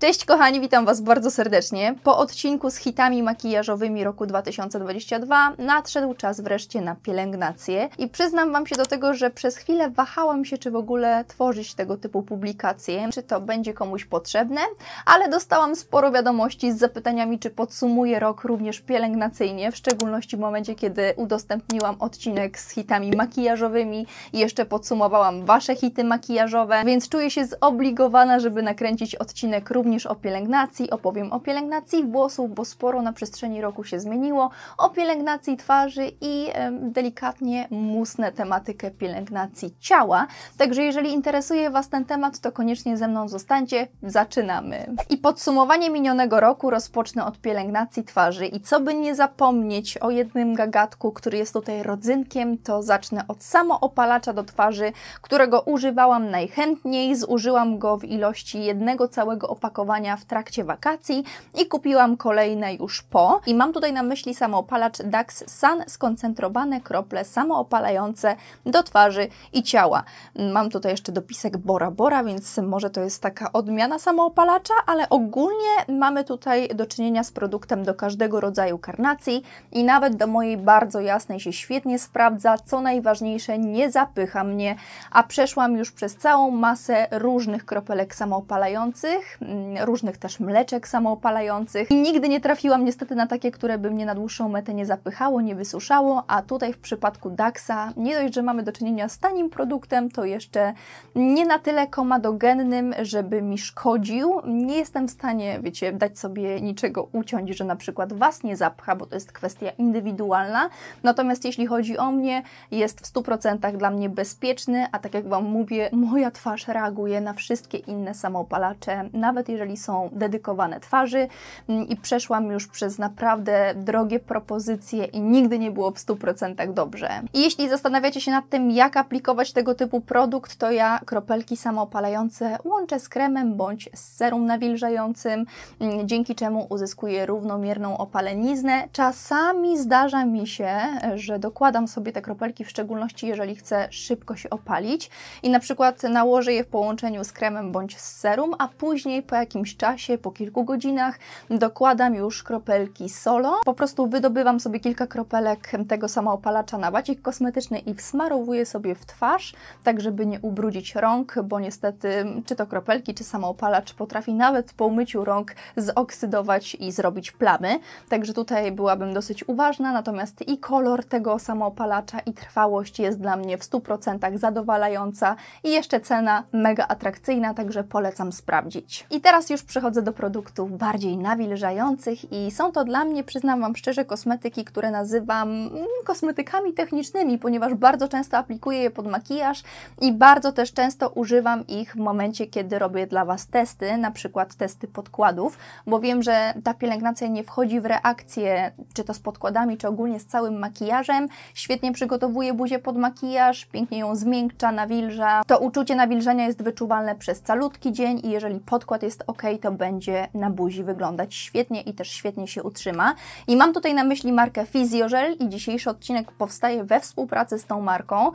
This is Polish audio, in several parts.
Cześć kochani, witam Was bardzo serdecznie. Po odcinku z hitami makijażowymi roku 2022 nadszedł czas wreszcie na pielęgnację i przyznam Wam się do tego, że przez chwilę wahałam się, czy w ogóle tworzyć tego typu publikacje, czy to będzie komuś potrzebne, ale dostałam sporo wiadomości z zapytaniami, czy podsumuję rok również pielęgnacyjnie, w szczególności w momencie, kiedy udostępniłam odcinek z hitami makijażowymi i jeszcze podsumowałam Wasze hity makijażowe, więc czuję się zobligowana, żeby nakręcić odcinek również również o pielęgnacji, opowiem o pielęgnacji włosów, bo sporo na przestrzeni roku się zmieniło, o pielęgnacji twarzy i delikatnie musnę tematykę pielęgnacji ciała. Także jeżeli interesuje Was ten temat, to koniecznie ze mną zostańcie. Zaczynamy! I podsumowanie minionego roku rozpocznę od pielęgnacji twarzy. I co by nie zapomnieć o jednym gagatku, który jest tutaj rodzynkiem, to zacznę od samoopalacza do twarzy, którego używałam najchętniej. Zużyłam go w ilości jednego całego opakowania opakowania w trakcie wakacji i kupiłam kolejne już po. I mam tutaj na myśli samoopalacz DAX Sun skoncentrowane krople samoopalające do twarzy i ciała. Mam tutaj jeszcze dopisek Bora Bora, więc może to jest taka odmiana samoopalacza, ale ogólnie mamy tutaj do czynienia z produktem do każdego rodzaju karnacji i nawet do mojej bardzo jasnej się świetnie sprawdza. Co najważniejsze, nie zapycha mnie, a przeszłam już przez całą masę różnych kropelek samoopalających. Mm, różnych też mleczek samoopalających. I nigdy nie trafiłam niestety na takie, które by mnie na dłuższą metę nie zapychało, nie wysuszało, a tutaj w przypadku Daxa nie dość, że mamy do czynienia z tanim produktem, to jeszcze nie na tyle komadogennym, żeby mi szkodził. Nie jestem w stanie, wiecie, dać sobie niczego uciąć, że na przykład Was nie zapcha, bo to jest kwestia indywidualna. Natomiast jeśli chodzi o mnie, jest w 100% dla mnie bezpieczny, a tak jak Wam mówię, moja twarz reaguje na wszystkie inne samoopalacze, nawet jeżeli jeżeli są dedykowane twarzy mm, i przeszłam już przez naprawdę drogie propozycje i nigdy nie było w 100% dobrze. I jeśli zastanawiacie się nad tym, jak aplikować tego typu produkt, to ja kropelki samoopalające łączę z kremem bądź z serum nawilżającym, mm, dzięki czemu uzyskuję równomierną opaleniznę. Czasami zdarza mi się, że dokładam sobie te kropelki, w szczególności jeżeli chcę szybko się opalić i na przykład nałożę je w połączeniu z kremem bądź z serum, a później po jakimś jakimś czasie, po kilku godzinach dokładam już kropelki solo. Po prostu wydobywam sobie kilka kropelek tego samoopalacza na bacik kosmetyczny i wsmarowuję sobie w twarz, tak żeby nie ubrudzić rąk, bo niestety czy to kropelki, czy samoopalacz potrafi nawet po umyciu rąk zoksydować i zrobić plamy. Także tutaj byłabym dosyć uważna, natomiast i kolor tego samoopalacza i trwałość jest dla mnie w 100% zadowalająca i jeszcze cena mega atrakcyjna, także polecam sprawdzić. I teraz Teraz już przechodzę do produktów bardziej nawilżających i są to dla mnie, przyznam Wam szczerze, kosmetyki, które nazywam mm, kosmetykami technicznymi, ponieważ bardzo często aplikuję je pod makijaż i bardzo też często używam ich w momencie, kiedy robię dla Was testy, na przykład testy podkładów, bo wiem, że ta pielęgnacja nie wchodzi w reakcję, czy to z podkładami, czy ogólnie z całym makijażem. Świetnie przygotowuje buzię pod makijaż, pięknie ją zmiękcza, nawilża. To uczucie nawilżenia jest wyczuwalne przez calutki dzień i jeżeli podkład jest ok, to będzie na buzi wyglądać świetnie i też świetnie się utrzyma. I mam tutaj na myśli markę Physiogel i dzisiejszy odcinek powstaje we współpracy z tą marką.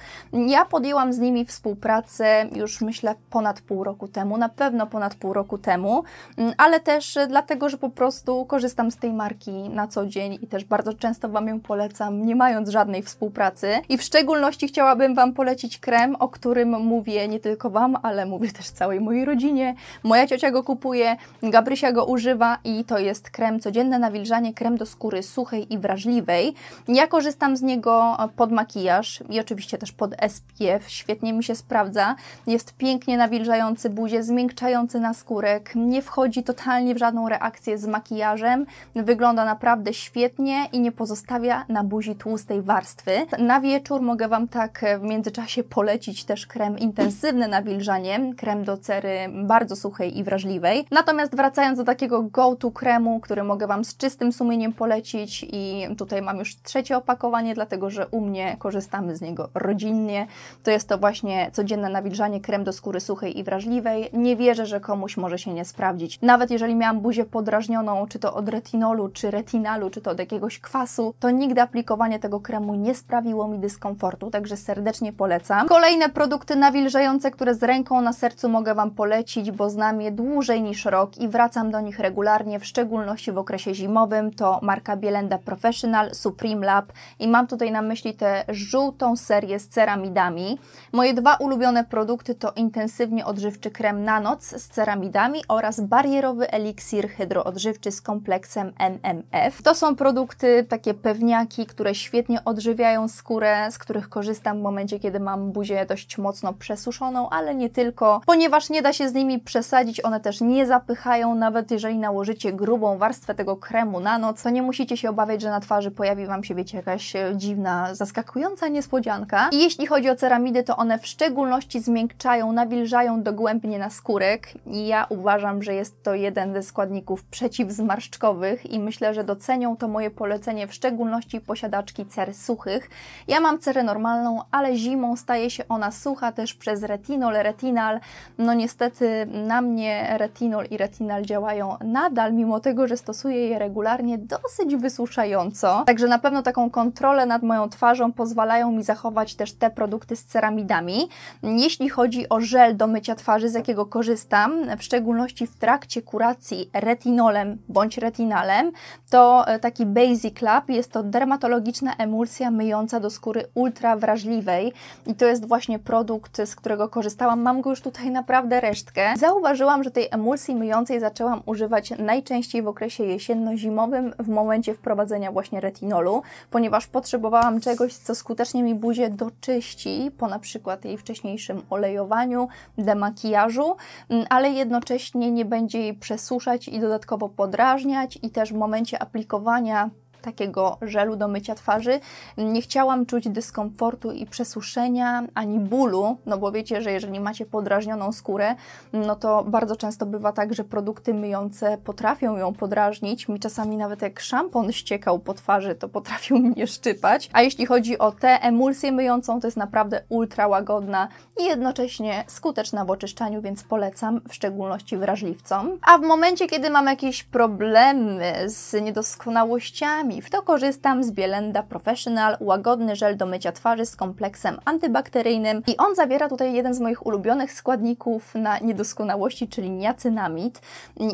Ja podjęłam z nimi współpracę już myślę ponad pół roku temu, na pewno ponad pół roku temu, mm, ale też e, dlatego, że po prostu korzystam z tej marki na co dzień i też bardzo często Wam ją polecam, nie mając żadnej współpracy. I w szczególności chciałabym Wam polecić krem, o którym mówię nie tylko Wam, ale mówię też całej mojej rodzinie. Moja ciocia go kupuje kupuje, Gabrysia go używa i to jest krem codzienne nawilżanie, krem do skóry suchej i wrażliwej. Ja korzystam z niego pod makijaż i oczywiście też pod SPF, świetnie mi się sprawdza. Jest pięknie nawilżający buzię, zmiękczający skórek. nie wchodzi totalnie w żadną reakcję z makijażem, wygląda naprawdę świetnie i nie pozostawia na buzi tłustej warstwy. Na wieczór mogę Wam tak w międzyczasie polecić też krem intensywne nawilżanie, krem do cery bardzo suchej i wrażliwej, Natomiast wracając do takiego go-to kremu, który mogę Wam z czystym sumieniem polecić i tutaj mam już trzecie opakowanie, dlatego że u mnie korzystamy z niego rodzinnie. To jest to właśnie codzienne nawilżanie krem do skóry suchej i wrażliwej. Nie wierzę, że komuś może się nie sprawdzić. Nawet jeżeli miałam buzię podrażnioną, czy to od retinolu, czy retinalu, czy to od jakiegoś kwasu, to nigdy aplikowanie tego kremu nie sprawiło mi dyskomfortu, także serdecznie polecam. Kolejne produkty nawilżające, które z ręką na sercu mogę Wam polecić, bo znam je dłużej dłużej niż rok i wracam do nich regularnie, w szczególności w okresie zimowym. To marka Bielenda Professional, Supreme Lab i mam tutaj na myśli tę żółtą serię z ceramidami. Moje dwa ulubione produkty to intensywnie odżywczy krem na noc z ceramidami oraz barierowy eliksir hydroodżywczy z kompleksem MMF. To są produkty, takie pewniaki, które świetnie odżywiają skórę, z których korzystam w momencie, kiedy mam buzię dość mocno przesuszoną, ale nie tylko, ponieważ nie da się z nimi przesadzić, one też nie zapychają, nawet jeżeli nałożycie grubą warstwę tego kremu na noc, to nie musicie się obawiać, że na twarzy pojawi Wam się, wiecie, jakaś e, dziwna, zaskakująca niespodzianka. I jeśli chodzi o ceramidy, to one w szczególności zmiękczają, nawilżają dogłębnie na skórek i ja uważam, że jest to jeden ze składników przeciwzmarszczkowych i myślę, że docenią to moje polecenie, w szczególności posiadaczki cer suchych. Ja mam cerę normalną, ale zimą staje się ona sucha też przez retinol, retinal. No niestety na mnie retinol retinol i retinal działają nadal, mimo tego, że stosuję je regularnie dosyć wysuszająco. Także na pewno taką kontrolę nad moją twarzą pozwalają mi zachować też te produkty z ceramidami. Jeśli chodzi o żel do mycia twarzy, z jakiego korzystam, w szczególności w trakcie kuracji retinolem bądź retinalem, to e, taki Basic Lab jest to dermatologiczna emulsja myjąca do skóry ultra wrażliwej i to jest właśnie produkt, z którego korzystałam. Mam go już tutaj naprawdę resztkę. Zauważyłam, że tej emulsji emulsji myjącej zaczęłam używać najczęściej w okresie jesienno-zimowym w momencie wprowadzenia właśnie retinolu, ponieważ potrzebowałam czegoś, co skutecznie mi buzię doczyści po na przykład jej wcześniejszym olejowaniu, demakijażu, mm, ale jednocześnie nie będzie jej przesuszać i dodatkowo podrażniać i też w momencie aplikowania takiego żelu do mycia twarzy. Nie chciałam czuć dyskomfortu i przesuszenia ani bólu, no bo wiecie, że jeżeli macie podrażnioną skórę, no to bardzo często bywa tak, że produkty myjące potrafią ją podrażnić. Mi czasami nawet jak szampon ściekał po twarzy, to potrafił mnie szczypać. A jeśli chodzi o tę emulsję myjącą, to jest naprawdę ultra łagodna i jednocześnie skuteczna w oczyszczaniu, więc polecam w szczególności wrażliwcom. A w momencie, kiedy mam jakieś problemy z niedoskonałościami, w to korzystam z Bielenda Professional, łagodny żel do mycia twarzy z kompleksem antybakteryjnym i on zawiera tutaj jeden z moich ulubionych składników na niedoskonałości, czyli niacynamid.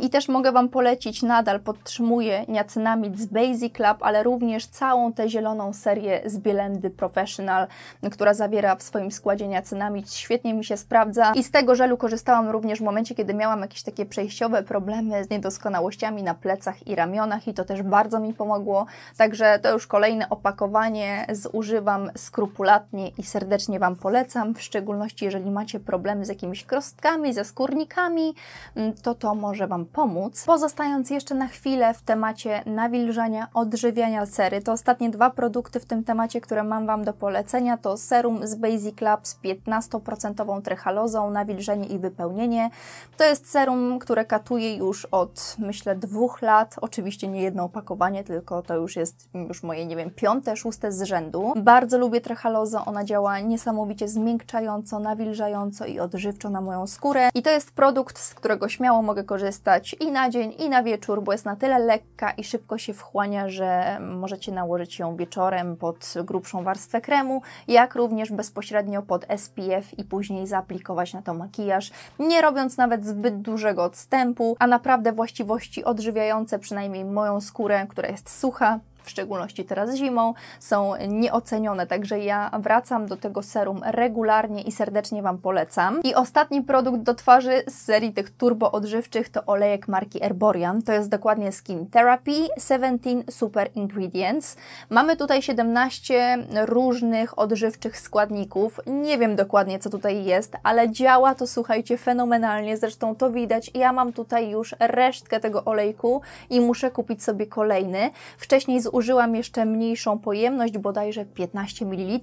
I też mogę Wam polecić, nadal podtrzymuję niacynamid z Basic Lab, ale również całą tę zieloną serię z Bielendy Professional, która zawiera w swoim składzie niacynamid. Świetnie mi się sprawdza i z tego żelu korzystałam również w momencie, kiedy miałam jakieś takie przejściowe problemy z niedoskonałościami na plecach i ramionach i to też bardzo mi pomogło. Także to już kolejne opakowanie zużywam skrupulatnie i serdecznie Wam polecam, w szczególności jeżeli macie problemy z jakimiś krostkami, ze skórnikami, mm, to to może Wam pomóc. Pozostając jeszcze na chwilę w temacie nawilżania, odżywiania cery, to ostatnie dwa produkty w tym temacie, które mam Wam do polecenia, to serum z Basic Lab z 15% trehalozą nawilżenie i wypełnienie. To jest serum, które katuje już od myślę dwóch lat, oczywiście nie jedno opakowanie, tylko to już jest już moje, nie wiem, piąte, szóste z rzędu. Bardzo lubię trachalozę, ona działa niesamowicie zmiękczająco, nawilżająco i odżywczo na moją skórę. I to jest produkt, z którego śmiało mogę korzystać i na dzień, i na wieczór, bo jest na tyle lekka i szybko się wchłania, że możecie nałożyć ją wieczorem pod grubszą warstwę kremu, jak również bezpośrednio pod SPF i później zaaplikować na to makijaż, nie robiąc nawet zbyt dużego odstępu, a naprawdę właściwości odżywiające przynajmniej moją skórę, która jest sucha, w szczególności teraz zimą, są nieocenione. Także ja wracam do tego serum regularnie i serdecznie Wam polecam. I ostatni produkt do twarzy z serii tych turbo odżywczych to olejek marki Erborian. To jest dokładnie Skin Therapy 17 Super Ingredients. Mamy tutaj 17 różnych odżywczych składników. Nie wiem dokładnie, co tutaj jest, ale działa to, słuchajcie, fenomenalnie. Zresztą to widać. Ja mam tutaj już resztkę tego olejku i muszę kupić sobie kolejny. Wcześniej z Zużyłam jeszcze mniejszą pojemność, bodajże 15 ml.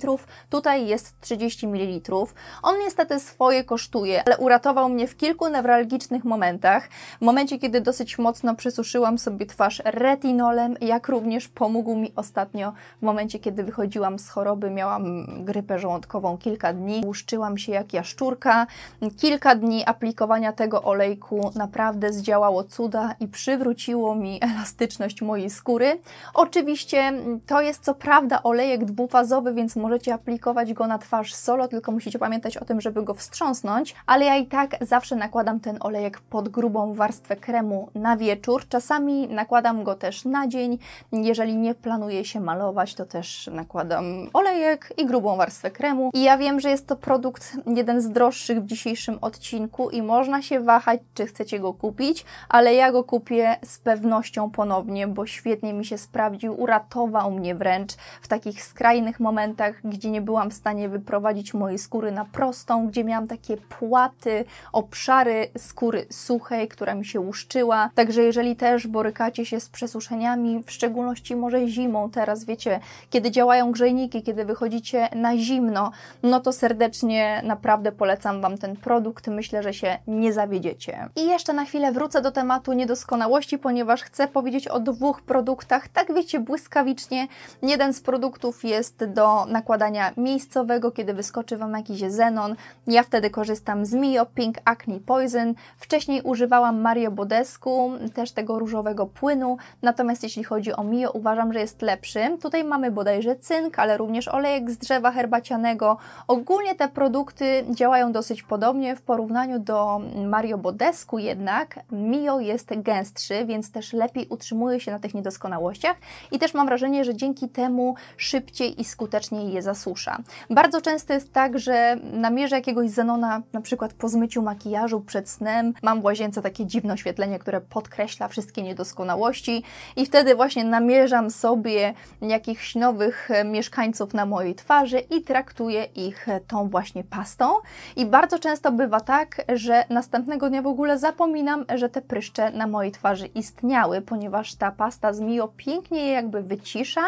Tutaj jest 30 ml. On niestety swoje kosztuje, ale uratował mnie w kilku newralgicznych momentach. W momencie, kiedy dosyć mocno przysuszyłam sobie twarz retinolem, jak również pomógł mi ostatnio w momencie, kiedy wychodziłam z choroby, miałam grypę żołądkową kilka dni, łuszczyłam się jak jaszczurka. Kilka dni aplikowania tego olejku naprawdę zdziałało cuda i przywróciło mi elastyczność mojej skóry. Oczywiście Oczywiście mm, to jest co prawda olejek dwufazowy, więc możecie aplikować go na twarz solo, tylko musicie pamiętać o tym, żeby go wstrząsnąć, ale ja i tak zawsze nakładam ten olejek pod grubą warstwę kremu na wieczór. Czasami nakładam go też na dzień. Jeżeli nie planuję się malować, to też nakładam olejek i grubą warstwę kremu. I ja wiem, że jest to produkt jeden z droższych w dzisiejszym odcinku i można się wahać, czy chcecie go kupić, ale ja go kupię z pewnością ponownie, bo świetnie mi się sprawdził uratował mnie wręcz w takich skrajnych momentach, gdzie nie byłam w stanie wyprowadzić mojej skóry na prostą, gdzie miałam takie płaty, obszary skóry suchej, która mi się łuszczyła. Także jeżeli też borykacie się z przesuszeniami, w szczególności może zimą, teraz wiecie, kiedy działają grzejniki, kiedy wychodzicie na zimno, no to serdecznie naprawdę polecam Wam ten produkt. Myślę, że się nie zawiedziecie. I jeszcze na chwilę wrócę do tematu niedoskonałości, ponieważ chcę powiedzieć o dwóch produktach, tak wiecie, się błyskawicznie. Jeden z produktów jest do nakładania miejscowego, kiedy wyskoczy Wam jakiś Zenon. Ja wtedy korzystam z Mio Pink Acne Poison. Wcześniej używałam Mario Bodesku, też tego różowego płynu, natomiast jeśli chodzi o Mio, uważam, że jest lepszy. Tutaj mamy bodajże cynk, ale również olejek z drzewa herbacianego. Ogólnie te produkty działają dosyć podobnie w porównaniu do Mario Bodesku jednak Mio jest gęstszy, więc też lepiej utrzymuje się na tych niedoskonałościach i też mam wrażenie, że dzięki temu szybciej i skuteczniej je zasusza. Bardzo często jest tak, że na mierze jakiegoś zenona, na przykład po zmyciu makijażu przed snem, mam w łazience takie dziwne oświetlenie, które podkreśla wszystkie niedoskonałości i wtedy właśnie namierzam sobie jakichś nowych e, mieszkańców na mojej twarzy i traktuję ich e, tą właśnie pastą. I bardzo często bywa tak, że następnego dnia w ogóle zapominam, że te pryszcze na mojej twarzy istniały, ponieważ ta pasta z Mio pięknie je jakby wycisza,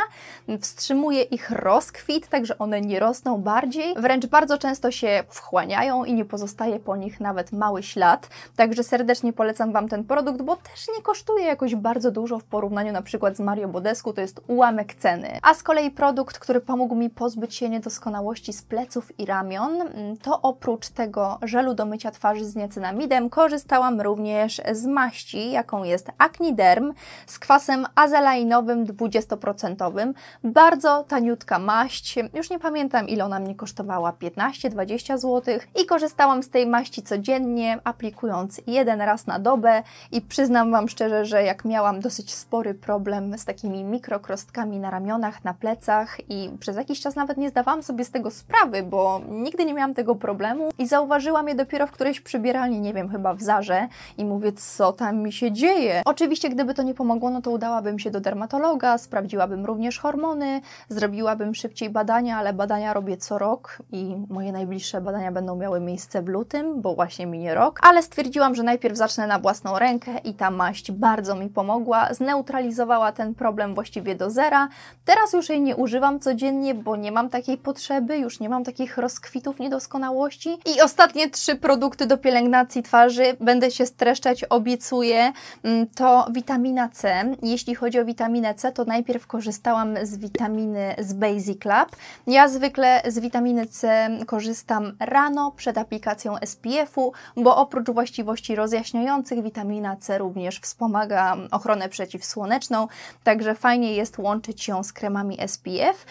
wstrzymuje ich rozkwit, także one nie rosną bardziej. Wręcz bardzo często się wchłaniają i nie pozostaje po nich nawet mały ślad. Także serdecznie polecam Wam ten produkt, bo też nie kosztuje jakoś bardzo dużo w porównaniu na przykład z Mario Bodesku, to jest ułamek ceny. A z kolei produkt, który pomógł mi pozbyć się niedoskonałości z pleców i ramion, mm, to oprócz tego żelu do mycia twarzy z niacinamidem korzystałam również z maści, jaką jest Acniderm z kwasem azelainowym 20%. Bardzo taniutka maść, już nie pamiętam ile ona mnie kosztowała, 15-20 zł i korzystałam z tej maści codziennie, aplikując jeden raz na dobę i przyznam Wam szczerze, że jak miałam dosyć spory problem z takimi mikrokrostkami na ramionach, na plecach i przez jakiś czas nawet nie zdawałam sobie z tego sprawy, bo nigdy nie miałam tego problemu i zauważyłam je dopiero w którejś przybieralni, nie wiem, chyba w Zarze i mówię, co tam mi się dzieje. Oczywiście, gdyby to nie pomogło, no to udałabym się do dermatologa, pomaga, sprawdziłabym również hormony, zrobiłabym szybciej badania, ale badania robię co rok i moje najbliższe badania będą miały miejsce w lutym, bo właśnie minie rok, ale stwierdziłam, że najpierw zacznę na własną rękę i ta maść bardzo mi pomogła, zneutralizowała ten problem właściwie do zera. Teraz już jej nie używam codziennie, bo nie mam takiej potrzeby, już nie mam takich rozkwitów niedoskonałości. I ostatnie trzy produkty do pielęgnacji twarzy, będę się streszczać, obiecuję, mm, to witamina C. Jeśli chodzi o witaminę C, to najpierw korzystałam z witaminy z Basic Lab. Ja zwykle z witaminy C korzystam rano przed aplikacją SPF-u, bo oprócz właściwości rozjaśniających witamina C również wspomaga ochronę przeciwsłoneczną, także fajnie jest łączyć ją z kremami SPF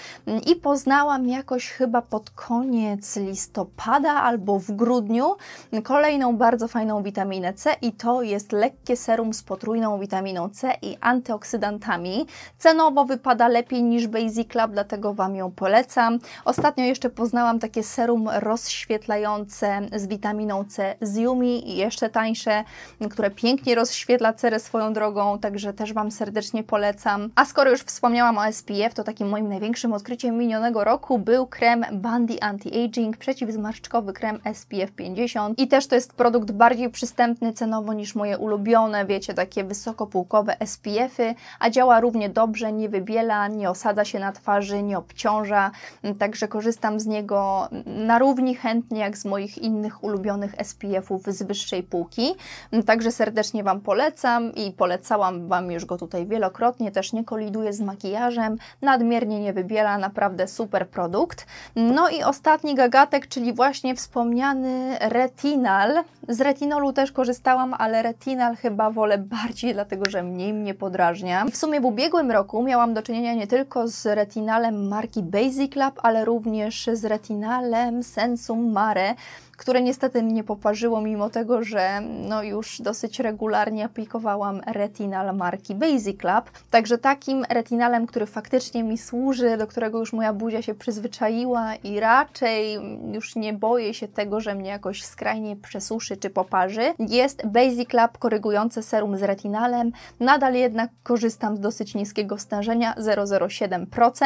i poznałam jakoś chyba pod koniec listopada albo w grudniu kolejną bardzo fajną witaminę C i to jest lekkie serum z potrójną witaminą C i antyoksydantami. Cenowo wypada lepiej niż Basic Lab, dlatego Wam ją polecam. Ostatnio jeszcze poznałam takie serum rozświetlające z witaminą C z Yumi i jeszcze tańsze, które pięknie rozświetla cerę swoją drogą, także też Wam serdecznie polecam. A skoro już wspomniałam o SPF, to takim moim największym odkryciem minionego roku był krem Bandy Anti-Aging, przeciwzmarszczkowy krem SPF 50 i też to jest produkt bardziej przystępny cenowo niż moje ulubione, wiecie, takie wysokopółkowe SPF-y, a działa równie dobrze, nie wybiela, nie osadza się na twarzy, nie obciąża, mm, także korzystam z niego na równi chętnie jak z moich innych ulubionych SPF-ów z wyższej półki, mm, także serdecznie Wam polecam i polecałam Wam już go tutaj wielokrotnie, też nie koliduje z makijażem, nadmiernie nie wybiela, naprawdę super produkt. No i ostatni gagatek, czyli właśnie wspomniany retinal. Z retinolu też korzystałam, ale retinal chyba wolę bardziej, dlatego że mniej mnie podrażnia. W sumie w ubiegłym zeszłym roku miałam do czynienia nie tylko z retinalem marki Basic Lab, ale również z retinalem Sensum Mare, które niestety nie poparzyło, mimo tego, że no już dosyć regularnie aplikowałam retinal marki Basic Lab. Także takim retinalem, który faktycznie mi służy, do którego już moja buzia się przyzwyczaiła i raczej już nie boję się tego, że mnie jakoś skrajnie przesuszy czy poparzy, jest Basic Lab korygujące serum z retinalem. Nadal jednak korzystam z dosyć niskiego stężenia 0,07%.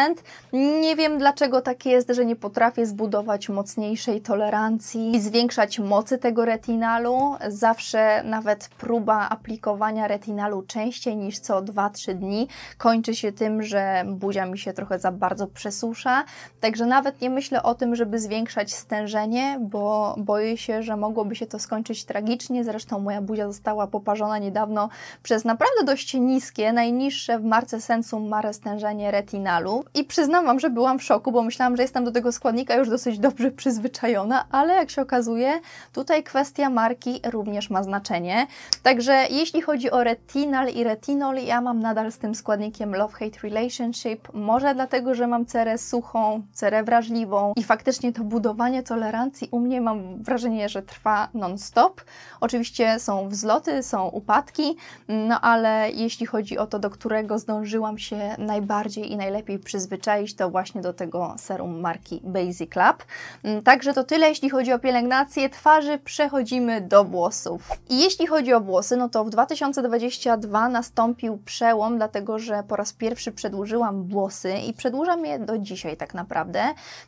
Nie wiem dlaczego tak jest, że nie potrafię zbudować mocniejszej tolerancji zwiększać mocy tego retinalu. Zawsze nawet próba aplikowania retinalu częściej niż co 2-3 dni kończy się tym, że buzia mi się trochę za bardzo przesusza. Także nawet nie myślę o tym, żeby zwiększać stężenie, bo boję się, że mogłoby się to skończyć tragicznie. Zresztą moja buzia została poparzona niedawno przez naprawdę dość niskie, najniższe w marce Sensum Mare stężenie retinalu. I przyznam Wam, że byłam w szoku, bo myślałam, że jestem do tego składnika już dosyć dobrze przyzwyczajona, ale jak się okazało, tutaj kwestia marki również ma znaczenie. Także jeśli chodzi o retinal i retinol, ja mam nadal z tym składnikiem love-hate relationship. Może dlatego, że mam cerę suchą, cerę wrażliwą i faktycznie to budowanie tolerancji u mnie mam wrażenie, że trwa non-stop. Oczywiście są wzloty, są upadki, no ale jeśli chodzi o to, do którego zdążyłam się najbardziej i najlepiej przyzwyczaić, to właśnie do tego serum marki Basic Lab. Także to tyle, jeśli chodzi o pielęgnację pielęgnację twarzy przechodzimy do włosów. I jeśli chodzi o włosy, no to w 2022 nastąpił przełom, dlatego że po raz pierwszy przedłużyłam włosy i przedłużam je do dzisiaj tak naprawdę,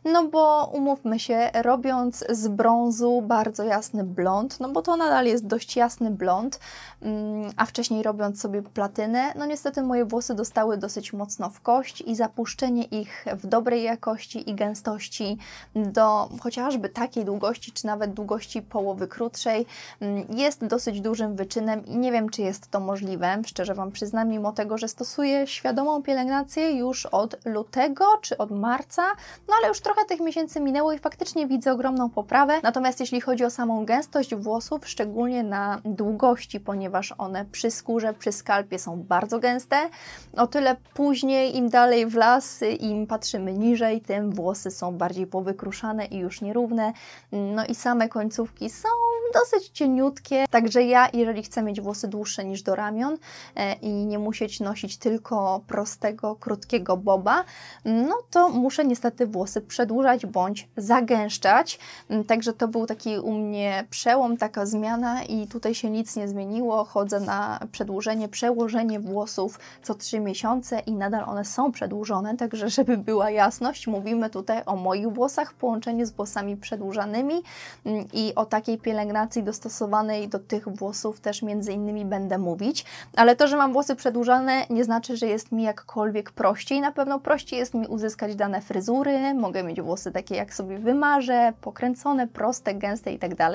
no bo umówmy się, robiąc z brązu bardzo jasny blond, no bo to nadal jest dość jasny blond, mm, a wcześniej robiąc sobie platynę, no niestety moje włosy dostały dosyć mocno w kość i zapuszczenie ich w dobrej jakości i gęstości do chociażby takiej długości nawet długości połowy krótszej. Mm, jest dosyć dużym wyczynem i nie wiem, czy jest to możliwe, szczerze Wam przyznam, mimo tego, że stosuję świadomą pielęgnację już od lutego czy od marca, no ale już trochę tych miesięcy minęło i faktycznie widzę ogromną poprawę. Natomiast jeśli chodzi o samą gęstość włosów, szczególnie na długości, ponieważ one przy skórze, przy skalpie są bardzo gęste, o tyle później, im dalej w lasy im patrzymy niżej, tym włosy są bardziej powykruszane i już nierówne. No no i same końcówki są dosyć cieniutkie, także ja, jeżeli chcę mieć włosy dłuższe niż do ramion e, i nie musieć nosić tylko prostego, krótkiego boba, no to muszę niestety włosy przedłużać bądź zagęszczać. Mm, także to był taki u mnie przełom, taka zmiana i tutaj się nic nie zmieniło. Chodzę na przedłużenie, przełożenie włosów co 3 miesiące i nadal one są przedłużone, także żeby była jasność, mówimy tutaj o moich włosach w połączeniu z włosami przedłużanymi mm, i o takiej pielęgnacji dostosowanej do tych włosów też między innymi będę mówić, ale to, że mam włosy przedłużane nie znaczy, że jest mi jakkolwiek prościej. Na pewno prościej jest mi uzyskać dane fryzury, mogę mieć włosy takie jak sobie wymarzę, pokręcone, proste, gęste itd. Tak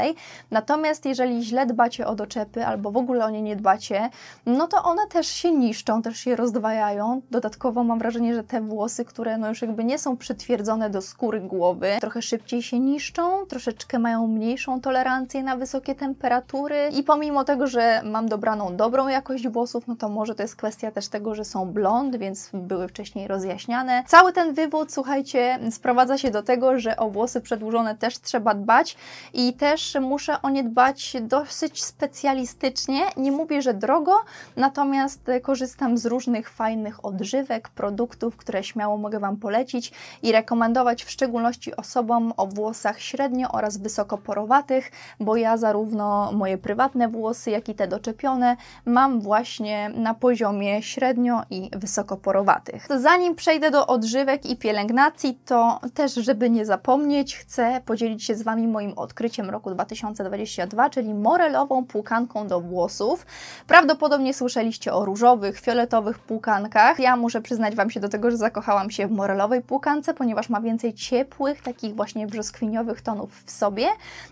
Natomiast jeżeli źle dbacie o doczepy albo w ogóle o nie nie dbacie, no to one też się niszczą, też się rozdwajają. Dodatkowo mam wrażenie, że te włosy, które no już jakby nie są przytwierdzone do skóry głowy, trochę szybciej się niszczą, troszeczkę mają mniejszą tolerancję na wysokie temperatury i pomimo tego, że mam dobraną dobrą jakość włosów, no to może to jest kwestia też tego, że są blond, więc były wcześniej rozjaśniane. Cały ten wywód, słuchajcie, sprowadza się do tego, że o włosy przedłużone też trzeba dbać i też muszę o nie dbać dosyć specjalistycznie. Nie mówię, że drogo, natomiast korzystam z różnych fajnych odżywek, produktów, które śmiało mogę Wam polecić i rekomendować w szczególności osobom o włosach średnio oraz wysoko porowatych, bo ja zarówno moje prywatne włosy, jak i te doczepione mam właśnie na poziomie średnio i wysokoporowatych. Zanim przejdę do odżywek i pielęgnacji, to też, żeby nie zapomnieć, chcę podzielić się z Wami moim odkryciem roku 2022, czyli morelową płukanką do włosów. Prawdopodobnie słyszeliście o różowych, fioletowych płukankach. Ja muszę przyznać Wam się do tego, że zakochałam się w morelowej płukance, ponieważ ma więcej ciepłych, takich właśnie brzoskwiniowych tonów w sobie.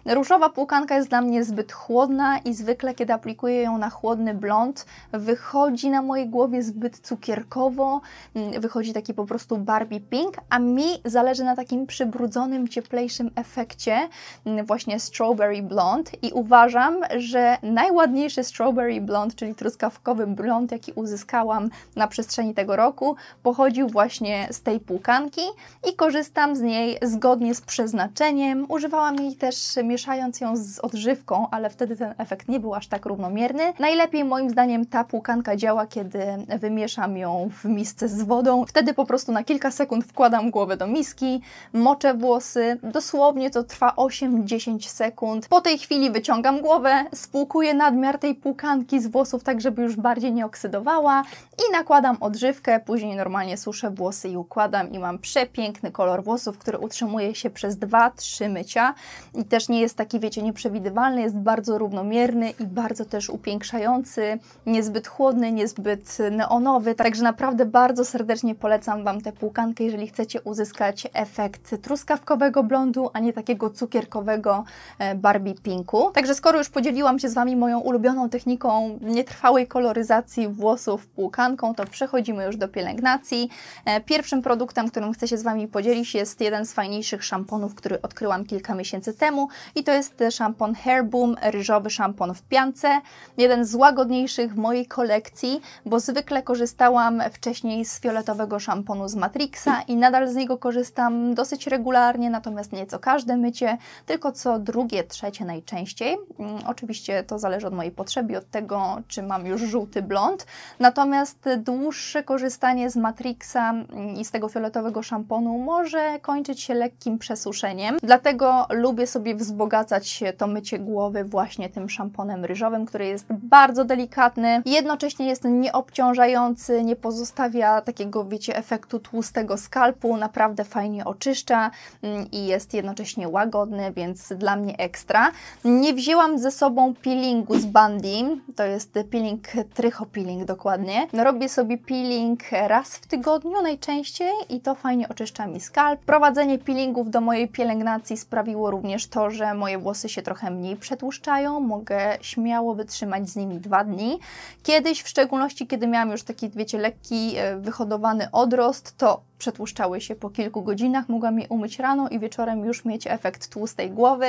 Różowa płukanka jest dla mnie zbyt chłodna i zwykle, kiedy aplikuję ją na chłodny blond, wychodzi na mojej głowie zbyt cukierkowo, mm, wychodzi taki po prostu Barbie Pink, a mi zależy na takim przybrudzonym, cieplejszym efekcie, mm, właśnie Strawberry Blond i uważam, że najładniejszy Strawberry Blond, czyli truskawkowy blond, jaki uzyskałam na przestrzeni tego roku, pochodził właśnie z tej półkanki i korzystam z niej zgodnie z przeznaczeniem. Używałam jej też mieszając ją z odżywką, ale wtedy ten efekt nie był aż tak równomierny. Najlepiej moim zdaniem ta płukanka działa, kiedy wymieszam ją w misce z wodą. Wtedy po prostu na kilka sekund wkładam głowę do miski, moczę włosy. Dosłownie to trwa 8-10 sekund. Po tej chwili wyciągam głowę, spłukuję nadmiar tej płukanki z włosów, tak żeby już bardziej nie oksydowała i nakładam odżywkę, później normalnie suszę włosy i układam i mam przepiękny kolor włosów, który utrzymuje się przez 2-3 mycia i też nie jest taki, wiecie, nieprzewidywalny przewidywalny, jest bardzo równomierny i bardzo też upiększający, niezbyt chłodny, niezbyt neonowy, także naprawdę bardzo serdecznie polecam Wam tę półkankę, jeżeli chcecie uzyskać efekt truskawkowego blondu, a nie takiego cukierkowego e, Barbie Pinku. Także skoro już podzieliłam się z Wami moją ulubioną techniką nietrwałej koloryzacji włosów półkanką, to przechodzimy już do pielęgnacji. E, pierwszym produktem, którym chcę się z Wami podzielić jest jeden z fajniejszych szamponów, który odkryłam kilka miesięcy temu i to jest szampon szampon Hairboom, ryżowy szampon w piance. Jeden z łagodniejszych w mojej kolekcji, bo zwykle korzystałam wcześniej z fioletowego szamponu z Matrixa i nadal z niego korzystam dosyć regularnie, natomiast nie co każde mycie, tylko co drugie, trzecie najczęściej. Mm, oczywiście to zależy od mojej potrzeby, od tego, czy mam już żółty blond. Natomiast dłuższe korzystanie z Matrixa mm, i z tego fioletowego szamponu może kończyć się lekkim przesuszeniem. Dlatego lubię sobie wzbogacać tą mycie głowy właśnie tym szamponem ryżowym, który jest bardzo delikatny. Jednocześnie jest nieobciążający, nie pozostawia takiego, wiecie, efektu tłustego skalpu, naprawdę fajnie oczyszcza mm, i jest jednocześnie łagodny, więc dla mnie ekstra. Nie wzięłam ze sobą peelingu z Bundy, to jest peeling, trychopeeling dokładnie. Robię sobie peeling raz w tygodniu najczęściej i to fajnie oczyszcza mi skalp. Prowadzenie peelingów do mojej pielęgnacji sprawiło również to, że moje włosy się trochę trochę mniej przetłuszczają, mogę śmiało wytrzymać z nimi dwa dni. Kiedyś, w szczególności kiedy miałam już taki, wiecie, lekki, e, wyhodowany odrost, to przetłuszczały się po kilku godzinach. Mogłam je umyć rano i wieczorem już mieć efekt tłustej głowy.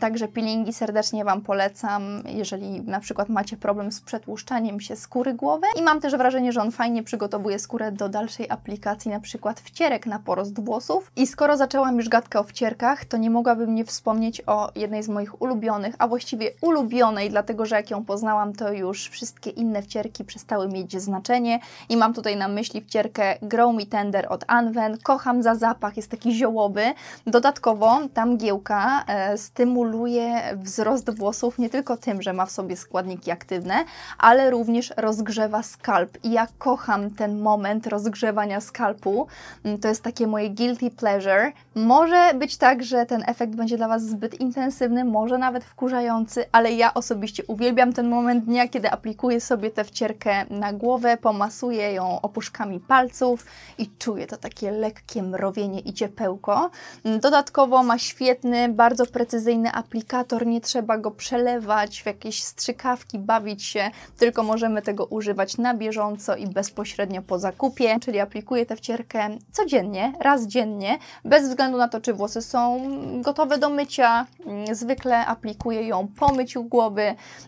Także peelingi serdecznie Wam polecam, jeżeli na przykład macie problem z przetłuszczaniem się skóry głowy. I mam też wrażenie, że on fajnie przygotowuje skórę do dalszej aplikacji, na przykład wcierek na porost włosów. I skoro zaczęłam już gadkę o wcierkach, to nie mogłabym nie wspomnieć o jednej z moich ulubionych, a właściwie ulubionej, dlatego że jak ją poznałam, to już wszystkie inne wcierki przestały mieć znaczenie. I mam tutaj na myśli wcierkę Grow Me Tender od od Anwen, kocham za zapach, jest taki ziołowy. Dodatkowo ta mgiełka e, stymuluje wzrost włosów nie tylko tym, że ma w sobie składniki aktywne, ale również rozgrzewa skalp. I ja kocham ten moment rozgrzewania skalpu. Mm, to jest takie moje guilty pleasure. Może być tak, że ten efekt będzie dla Was zbyt intensywny, może nawet wkurzający, ale ja osobiście uwielbiam ten moment dnia, kiedy aplikuję sobie tę wcierkę na głowę, pomasuję ją opuszkami palców i czuję to takie lekkie mrowienie i ciepełko. Mm, dodatkowo ma świetny, bardzo precyzyjny aplikator, nie trzeba go przelewać w jakieś strzykawki, bawić się, tylko możemy tego używać na bieżąco i bezpośrednio po zakupie, czyli aplikuję tę wcierkę codziennie, raz dziennie, bez względu na to, czy włosy są gotowe do mycia. Mm, zwykle aplikuję ją po myciu głowy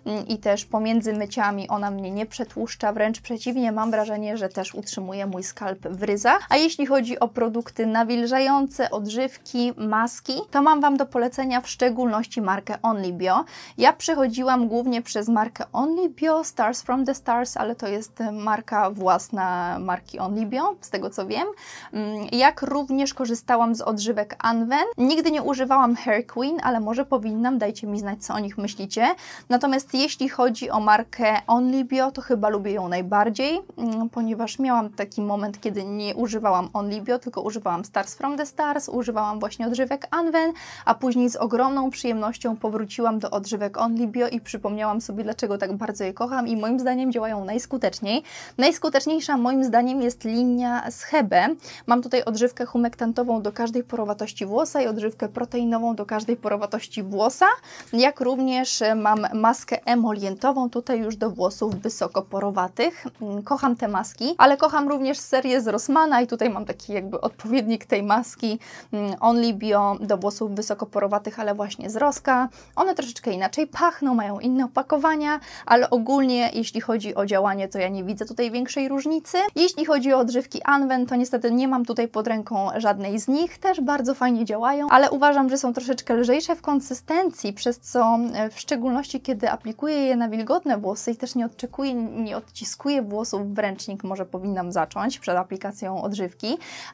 mm, i też pomiędzy myciami ona mnie nie przetłuszcza, wręcz przeciwnie, mam wrażenie, że też utrzymuje mój skalp w ryzach. A jeśli jeśli chodzi o produkty nawilżające, odżywki, maski, to mam Wam do polecenia w szczególności markę Only Bio. Ja przechodziłam głównie przez markę Only Bio, Stars from the Stars, ale to jest marka własna marki Only Bio, z tego co wiem. Mm, jak również korzystałam z odżywek Anwen. Nigdy nie używałam Hair Queen, ale może powinnam, dajcie mi znać co o nich myślicie. Natomiast jeśli chodzi o markę Only Bio, to chyba lubię ją najbardziej, mm, ponieważ miałam taki moment, kiedy nie używałam używałam OnlyBio, tylko używałam Stars from the Stars, używałam właśnie odżywek Anwen, a później z ogromną przyjemnością powróciłam do odżywek OnlyBio i przypomniałam sobie, dlaczego tak bardzo je kocham i moim zdaniem działają najskuteczniej. Najskuteczniejsza moim zdaniem jest linia z Hebe. Mam tutaj odżywkę humektantową do każdej porowatości włosa i odżywkę proteinową do każdej porowatości włosa, jak również e, mam maskę emolientową, tutaj już do włosów wysoko porowatych. Mm, kocham te maski, ale kocham również serię z Rossmana i tutaj mam taki jakby odpowiednik tej maski mm, Only Bio do włosów wysokoporowatych, ale właśnie z Roska. One troszeczkę inaczej pachną, mają inne opakowania, ale ogólnie jeśli chodzi o działanie, to ja nie widzę tutaj większej różnicy. Jeśli chodzi o odżywki Anwen, to niestety nie mam tutaj pod ręką żadnej z nich. Też bardzo fajnie działają, ale uważam, że są troszeczkę lżejsze w konsystencji, przez co e, w szczególności kiedy aplikuję je na wilgotne włosy i też nie odczekuję, nie odciskuję włosów w ręcznik, może powinnam zacząć przed aplikacją odżywki,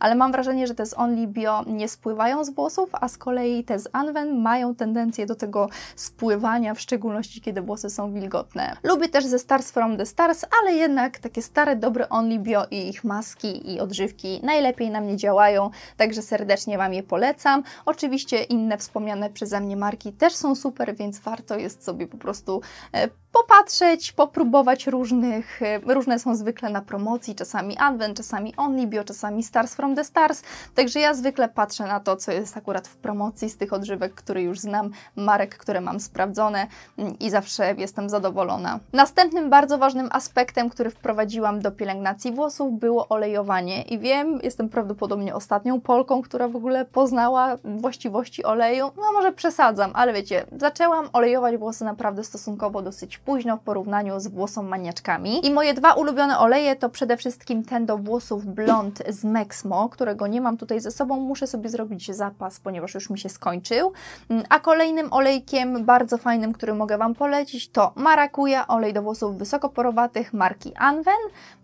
ale mam wrażenie, że te z Only Bio nie spływają z włosów, a z kolei te z Anwen mają tendencję do tego spływania, w szczególności kiedy włosy są wilgotne. Lubię też ze Stars From The Stars, ale jednak takie stare, dobre Only Bio i ich maski i odżywki najlepiej na mnie działają, także serdecznie Wam je polecam. Oczywiście inne wspomniane przeze mnie marki też są super, więc warto jest sobie po prostu e, popatrzeć, popróbować różnych. E, różne są zwykle na promocji, czasami Advent, czasami OnlyBio, czasami Stars from the Stars. Także ja zwykle patrzę na to, co jest akurat w promocji z tych odżywek, które już znam, marek, które mam sprawdzone mm, i zawsze jestem zadowolona. Następnym bardzo ważnym aspektem, który wprowadziłam do pielęgnacji włosów było olejowanie i wiem, jestem prawdopodobnie ostatnią Polką, która w ogóle poznała właściwości oleju. No może przesadzam, ale wiecie, zaczęłam olejować włosy naprawdę stosunkowo dosyć późno w porównaniu z włosom maniaczkami. I moje dwa ulubione oleje to przede wszystkim ten do włosów blond z Mexmo, którego nie mam tutaj ze sobą, muszę sobie zrobić zapas, ponieważ już mi się skończył. Mm, a kolejnym olejkiem bardzo fajnym, który mogę Wam polecić to Marakuja, olej do włosów wysokoporowatych marki Anwen.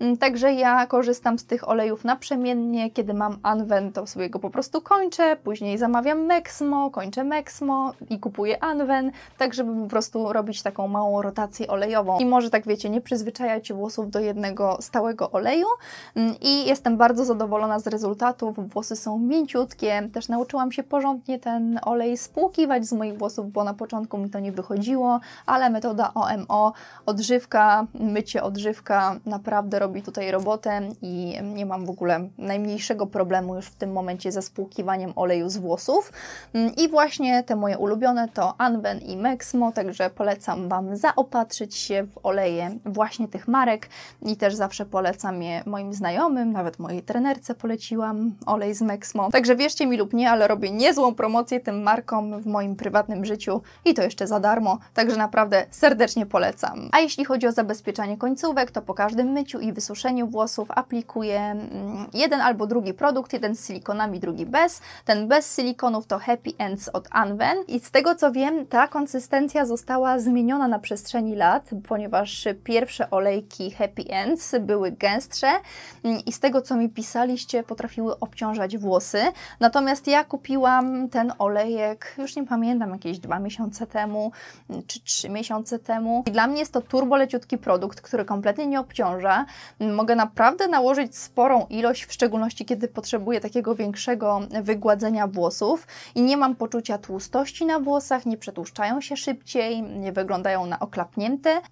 Mm, także ja korzystam z tych olejów naprzemiennie, kiedy mam Anwen to sobie go po prostu kończę, później zamawiam Mexmo, kończę Mexmo i kupuję Anwen, tak żeby po prostu robić taką małą rotację olejową. I może tak wiecie, nie przyzwyczajać włosów do jednego stałego oleju mm, i jestem bardzo zadowolona z rezultatów. Włosy są mięciutkie, też nauczyłam się porządnie ten olej spłukiwać z moich włosów, bo na początku mi to nie wychodziło, ale metoda OMO, odżywka, mycie odżywka naprawdę robi tutaj robotę i nie mam w ogóle najmniejszego problemu już w tym momencie ze spłukiwaniem oleju z włosów. Mm, I właśnie te moje ulubione to Anben i Mexmo, także polecam Wam zaopatrzyć zaopatrzyć się w oleje właśnie tych marek i też zawsze polecam je moim znajomym, nawet mojej trenerce poleciłam olej z Mexmo. Także wierzcie mi lub nie, ale robię niezłą promocję tym markom w moim prywatnym życiu i to jeszcze za darmo, także naprawdę serdecznie polecam. A jeśli chodzi o zabezpieczanie końcówek, to po każdym myciu i wysuszeniu włosów aplikuję mm, jeden albo drugi produkt, jeden z silikonami, drugi bez. Ten bez silikonów to Happy Ends od Anwen i z tego co wiem, ta konsystencja została zmieniona na przestrzeni przestrzeni lat, ponieważ pierwsze olejki Happy Ends były gęstsze mm, i z tego co mi pisaliście, potrafiły obciążać włosy. Natomiast ja kupiłam ten olejek, już nie pamiętam, jakieś dwa miesiące temu mm, czy trzy miesiące temu. I dla mnie jest to turboleciutki produkt, który kompletnie nie obciąża. Mm, mogę naprawdę nałożyć sporą ilość, w szczególności kiedy potrzebuję takiego większego wygładzenia włosów i nie mam poczucia tłustości na włosach, nie przetłuszczają się szybciej, nie wyglądają na oklapane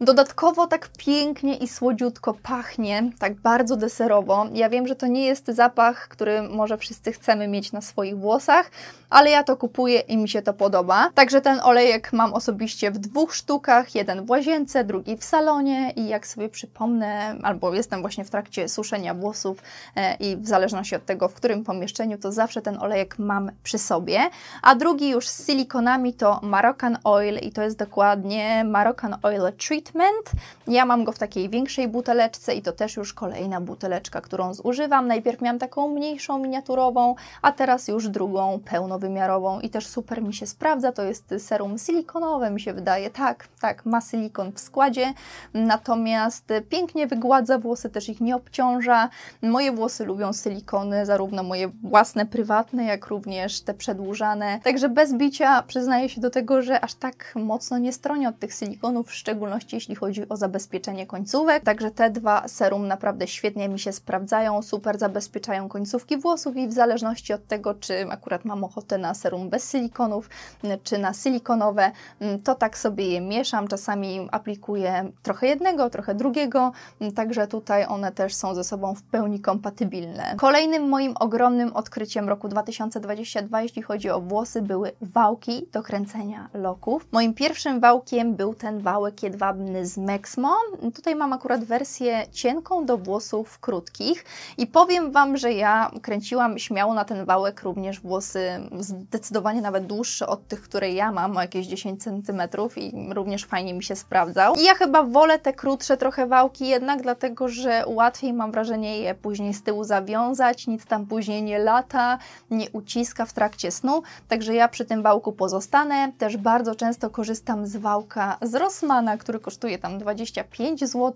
Dodatkowo tak pięknie i słodziutko pachnie, tak bardzo deserowo. Ja wiem, że to nie jest zapach, który może wszyscy chcemy mieć na swoich włosach, ale ja to kupuję i mi się to podoba. Także ten olejek mam osobiście w dwóch sztukach, jeden w łazience, drugi w salonie i jak sobie przypomnę, albo jestem właśnie w trakcie suszenia włosów e, i w zależności od tego, w którym pomieszczeniu, to zawsze ten olejek mam przy sobie. A drugi już z silikonami to Marocan Oil i to jest dokładnie Marocan Oil Oil Treatment. Ja mam go w takiej większej buteleczce i to też już kolejna buteleczka, którą zużywam. Najpierw miałam taką mniejszą, miniaturową, a teraz już drugą pełnowymiarową i też super mi się sprawdza. To jest serum silikonowe, mi się wydaje. Tak, tak, ma silikon w składzie, natomiast pięknie wygładza włosy, też ich nie obciąża. Moje włosy lubią silikony, zarówno moje własne, prywatne, jak również te przedłużane. Także bez bicia przyznaję się do tego, że aż tak mocno nie stronię od tych silikonów, szczególności jeśli chodzi o zabezpieczenie końcówek. Także te dwa serum naprawdę świetnie mi się sprawdzają, super zabezpieczają końcówki włosów i w zależności od tego, czy akurat mam ochotę na serum bez silikonów, mm, czy na silikonowe, mm, to tak sobie je mieszam. Czasami aplikuję trochę jednego, trochę drugiego, mm, także tutaj one też są ze sobą w pełni kompatybilne. Kolejnym moim ogromnym odkryciem roku 2022, jeśli chodzi o włosy, były wałki do kręcenia loków. Moim pierwszym wałkiem był ten wałek białek jedwabny z Mexmo. Tutaj mam akurat wersję cienką do włosów krótkich i powiem Wam, że ja kręciłam śmiało na ten wałek również włosy zdecydowanie nawet dłuższe od tych, które ja mam, o jakieś 10 cm i również fajnie mi się sprawdzał. I ja chyba wolę te krótsze trochę wałki jednak, dlatego że łatwiej mam wrażenie je później z tyłu zawiązać, nic tam później nie lata, nie uciska w trakcie snu, także ja przy tym wałku pozostanę. Też bardzo często korzystam z wałka z Rossmann banana, który kosztuje tam 25 zł.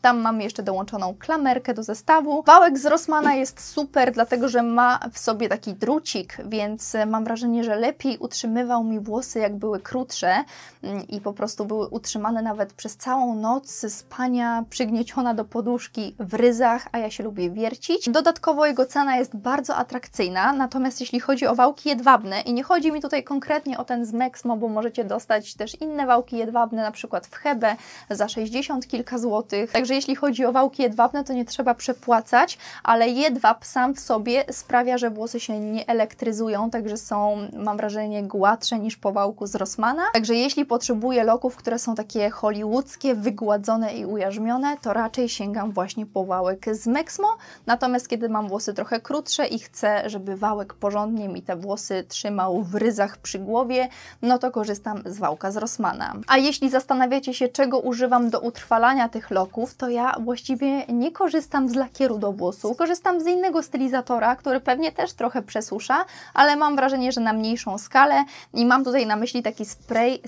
Tam mamy jeszcze dołączoną klamerkę do zestawu. Wałek z Rossmana jest super, dlatego że ma w sobie taki drucik, więc e, mam wrażenie, że lepiej utrzymywał mi włosy, jak były krótsze mm, i po prostu były utrzymane nawet przez całą noc spania przygnieciona do poduszki w ryzach, a ja się lubię wiercić. Dodatkowo jego cena jest bardzo atrakcyjna, natomiast jeśli chodzi o wałki jedwabne i nie chodzi mi tutaj konkretnie o ten z Mexmo, bo możecie dostać też inne wałki jedwabne, na przykład przykład w Hebe za 60 kilka złotych. Także jeśli chodzi o wałki jedwabne, to nie trzeba przepłacać, ale jedwab sam w sobie sprawia, że włosy się nie elektryzują, także są, mam wrażenie, gładsze niż po wałku z Rossmana. Także jeśli potrzebuję loków, które są takie hollywoodzkie, wygładzone i ujarzmione, to raczej sięgam właśnie po wałek z Mexmo. Natomiast kiedy mam włosy trochę krótsze i chcę, żeby wałek porządnie mi te włosy trzymał w ryzach przy głowie, no to korzystam z wałka z Rossmana. A jeśli zastanawiam zastanawiacie się, czego używam do utrwalania tych loków, to ja właściwie nie korzystam z lakieru do włosów. Korzystam z innego stylizatora, który pewnie też trochę przesusza, ale mam wrażenie, że na mniejszą skalę i mam tutaj na myśli taki spray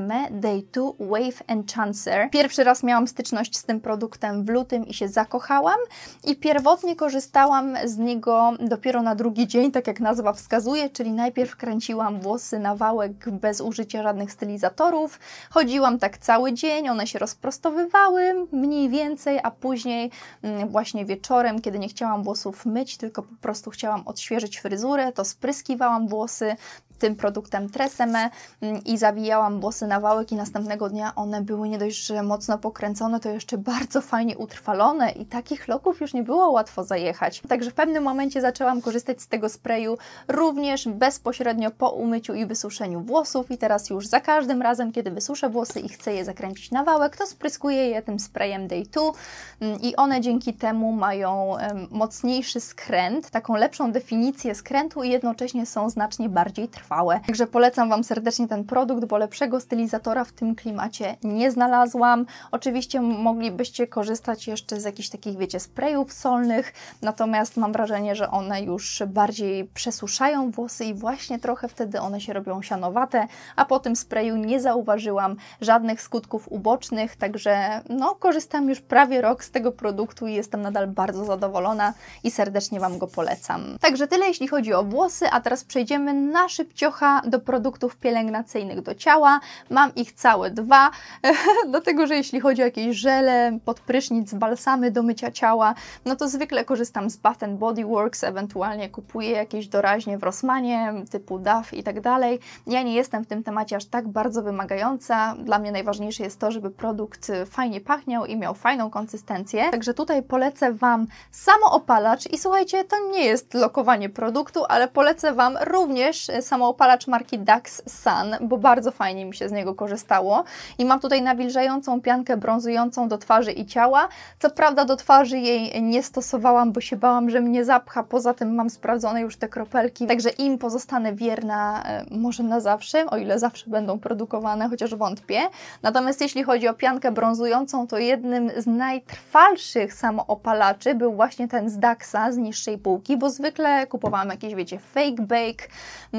Me Day 2 Wave Enhancer. Pierwszy raz miałam styczność z tym produktem w lutym i się zakochałam i pierwotnie korzystałam z niego dopiero na drugi dzień, tak jak nazwa wskazuje, czyli najpierw kręciłam włosy na wałek bez użycia żadnych stylizatorów, chodziłam tak tak cały dzień, one się rozprostowywały mniej więcej, a później mm, właśnie wieczorem, kiedy nie chciałam włosów myć, tylko po prostu chciałam odświeżyć fryzurę, to spryskiwałam włosy tym produktem Tresemme mm, i zawijałam włosy na wałek i następnego dnia one były nie dość, że mocno pokręcone, to jeszcze bardzo fajnie utrwalone i takich loków już nie było łatwo zajechać. Także w pewnym momencie zaczęłam korzystać z tego sprayu również bezpośrednio po umyciu i wysuszeniu włosów i teraz już za każdym razem, kiedy wysuszę włosy i chcę je zakręcić na wałek, to spryskuję je tym sprayem Day 2 mm, i one dzięki temu mają mocniejszy skręt, taką lepszą definicję skrętu i jednocześnie są znacznie bardziej trwałe. Także polecam Wam serdecznie ten produkt, bo lepszego stylizatora w tym klimacie nie znalazłam. Oczywiście moglibyście korzystać jeszcze z jakichś takich, wiecie, sprayów solnych, natomiast mam wrażenie, że one już bardziej przesuszają włosy i właśnie trochę wtedy one się robią sianowate, a po tym sprayu nie zauważyłam żadnych skutków ubocznych, także no, korzystam już prawie rok z tego produktu i jestem nadal bardzo zadowolona i serdecznie Wam go polecam. Także tyle jeśli chodzi o włosy, a teraz przejdziemy na szybko ciocha do produktów pielęgnacyjnych do ciała. Mam ich całe dwa, dlatego że jeśli chodzi o jakieś żele, podprysznic, balsamy do mycia ciała, no to zwykle korzystam z Bath Body Works, ewentualnie kupuję jakieś doraźnie w Rosmanie, typu DAF i tak dalej. Ja nie jestem w tym temacie aż tak bardzo wymagająca. Dla mnie najważniejsze jest to, żeby produkt y, fajnie pachniał i miał fajną konsystencję. Także tutaj polecę Wam samoopalacz i słuchajcie, to nie jest lokowanie produktu, ale polecę Wam również samoopalacz y, samoopalacz marki Dax Sun, bo bardzo fajnie mi się z niego korzystało. I mam tutaj nawilżającą piankę brązującą do twarzy i ciała. Co prawda do twarzy jej nie stosowałam, bo się bałam, że mnie zapcha. Poza tym mam sprawdzone już te kropelki, także im pozostanę wierna e, może na zawsze, o ile zawsze będą produkowane, chociaż wątpię. Natomiast jeśli chodzi o piankę brązującą, to jednym z najtrwalszych samoopalaczy był właśnie ten z Daxa, z niższej półki, bo zwykle kupowałam jakieś, wiecie, fake bake,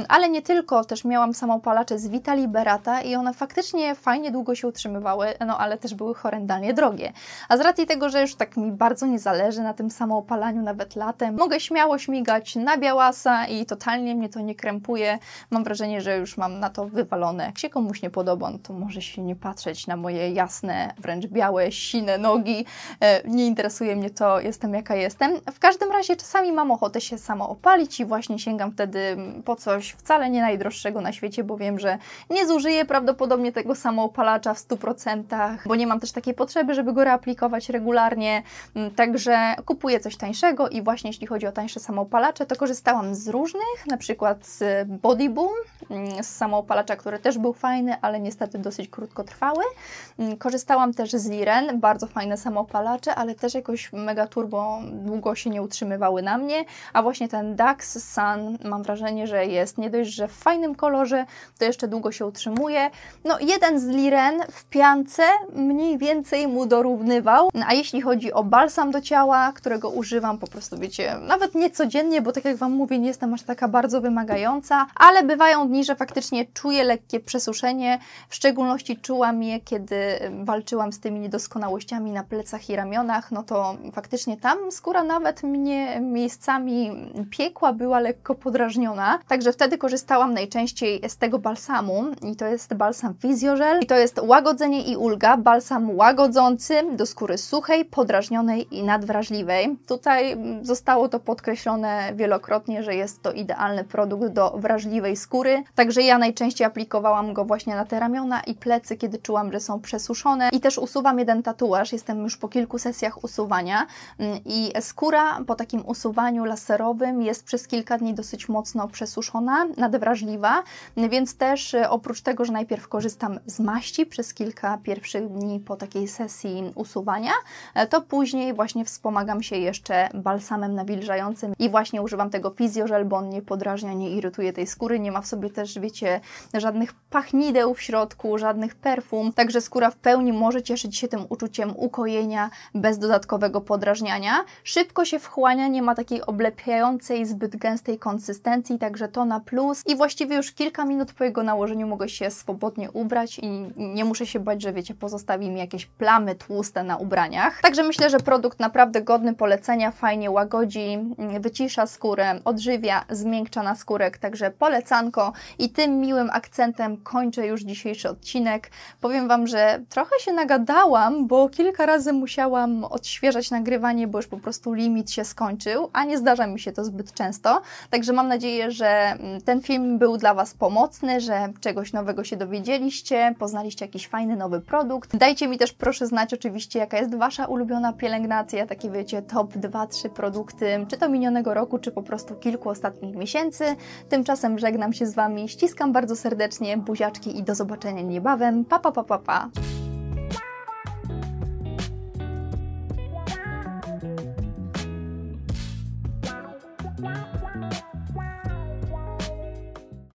ale nie tylko, też miałam samopalacze z Vita Liberata i one faktycznie fajnie długo się utrzymywały, no ale też były horrendalnie drogie. A z racji tego, że już tak mi bardzo nie zależy na tym samoopalaniu nawet latem, mogę śmiało śmigać na białasa i totalnie mnie to nie krępuje. Mam wrażenie, że już mam na to wywalone. Jak się komuś nie podoba, no to może się nie patrzeć na moje jasne, wręcz białe, sine nogi. E, nie interesuje mnie to, jestem jaka jestem. W każdym razie czasami mam ochotę się samoopalić i właśnie sięgam wtedy po coś wcale wcale nie najdroższego na świecie, bo wiem, że nie zużyję prawdopodobnie tego samoopalacza w 100%, bo nie mam też takiej potrzeby, żeby go reaplikować regularnie, mm, także kupuję coś tańszego i właśnie jeśli chodzi o tańsze samoopalacze, to korzystałam z różnych, na przykład z Body Boom, mm, z samoopalacza, który też był fajny, ale niestety dosyć krótkotrwały. Mm, korzystałam też z Liren, bardzo fajne samoopalacze, ale też jakoś mega turbo długo się nie utrzymywały na mnie, a właśnie ten Dax Sun mam wrażenie, że jest nie dość, że w fajnym kolorze, to jeszcze długo się utrzymuje. No jeden z liren w piance mniej więcej mu dorównywał. a jeśli chodzi o balsam do ciała, którego używam po prostu, wiecie, nawet nie codziennie, bo tak jak Wam mówię, nie jestem aż taka bardzo wymagająca, ale bywają dni, że faktycznie czuję lekkie przesuszenie, w szczególności czułam je, kiedy walczyłam z tymi niedoskonałościami na plecach i ramionach, no to faktycznie tam skóra nawet mnie miejscami piekła, była lekko podrażniona, także wtedy korzystałam korzystałam najczęściej z tego balsamu i to jest balsam Fizjożel i to jest łagodzenie i ulga, balsam łagodzący do skóry suchej, podrażnionej i nadwrażliwej. Tutaj mm, zostało to podkreślone wielokrotnie, że jest to idealny produkt do wrażliwej skóry, także ja najczęściej aplikowałam go właśnie na te ramiona i plecy, kiedy czułam, że są przesuszone i też usuwam jeden tatuaż, jestem już po kilku sesjach usuwania mm, i skóra po takim usuwaniu laserowym jest przez kilka dni dosyć mocno przesuszona, naprawdę wrażliwa, więc też e, oprócz tego, że najpierw korzystam z maści przez kilka pierwszych dni po takiej sesji usuwania, e, to później właśnie wspomagam się jeszcze balsamem nawilżającym i właśnie używam tego fizjożel, bo on nie podrażnia, nie irytuje tej skóry, nie ma w sobie też, wiecie, żadnych pachnideł w środku, żadnych perfum, także skóra w pełni może cieszyć się tym uczuciem ukojenia bez dodatkowego podrażniania. Szybko się wchłania, nie ma takiej oblepiającej, zbyt gęstej konsystencji, także to na plus i właściwie już kilka minut po jego nałożeniu mogę się swobodnie ubrać i nie muszę się bać, że wiecie, pozostawi mi jakieś plamy tłuste na ubraniach. Także myślę, że produkt naprawdę godny polecenia, fajnie łagodzi, mm, wycisza skórę, odżywia, zmiękcza skórek, także polecanko i tym miłym akcentem kończę już dzisiejszy odcinek. Powiem Wam, że trochę się nagadałam, bo kilka razy musiałam odświeżać nagrywanie, bo już po prostu limit się skończył, a nie zdarza mi się to zbyt często, także mam nadzieję, że mm, ten film był dla Was pomocny, że czegoś nowego się dowiedzieliście, poznaliście jakiś fajny nowy produkt. Dajcie mi też proszę znać oczywiście, jaka jest Wasza ulubiona pielęgnacja, takie wiecie, top 2-3 produkty, czy to minionego roku, czy po prostu kilku ostatnich miesięcy. Tymczasem żegnam się z Wami, ściskam bardzo serdecznie, buziaczki i do zobaczenia niebawem. Pa, pa, pa, pa, pa.